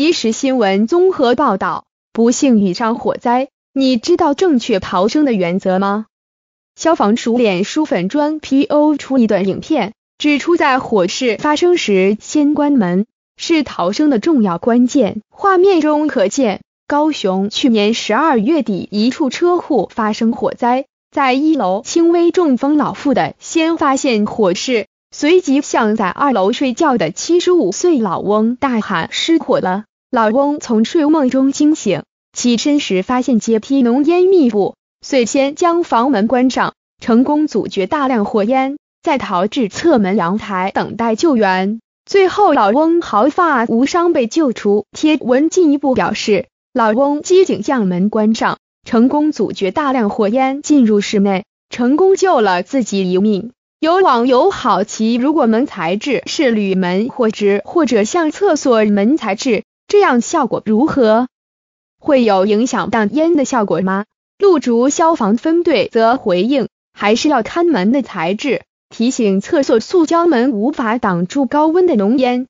即时新闻综合报道：不幸遇上火灾，你知道正确逃生的原则吗？消防署脸书粉砖 PO 出一段影片，指出在火势发生时先关门是逃生的重要关键。画面中可见，高雄去年十二月底一处车库发生火灾，在一楼轻微中风老妇的先发现火势，随即向在二楼睡觉的七十五岁老翁大喊失火了。老翁从睡梦中惊醒，起身时发现阶梯浓烟密布，遂先将房门关上，成功阻绝大量火烟，再逃至侧门阳台等待救援。最后，老翁毫发无伤被救出。贴文进一步表示，老翁机警将门关上，成功阻绝大量火烟进入室内，成功救了自己一命。有网友好奇，如果门材质是铝门或纸，或者像厕所门材质？这样效果如何？会有影响挡烟的效果吗？陆竹消防分队则回应，还是要看门的材质，提醒厕所塑胶门无法挡住高温的浓烟。